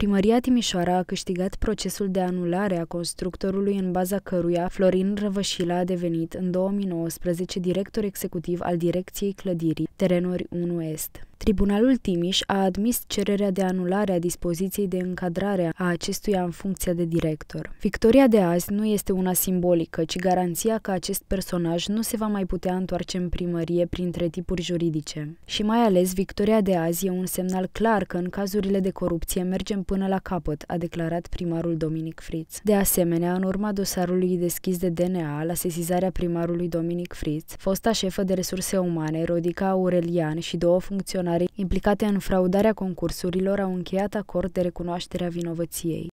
Primăria Timișoara a câștigat procesul de anulare a constructorului în baza căruia Florin Răvășila a devenit în 2019 director executiv al Direcției Clădirii Terenuri 1 Est. Tribunalul Timiș a admis cererea de anulare a dispoziției de încadrare a acestuia în funcția de director. Victoria de azi nu este una simbolică, ci garanția că acest personaj nu se va mai putea întoarce în primărie printre tipuri juridice. Și mai ales, victoria de azi e un semnal clar că în cazurile de corupție mergem până la capăt, a declarat primarul Dominic Fritz. De asemenea, în urma dosarului deschis de DNA la sesizarea primarului Dominic Fritz, fosta șefă de resurse umane, Rodica Aurelian și două funcționari funcționarii implicate în fraudarea concursurilor au încheiat acord de recunoaștere a vinovăției.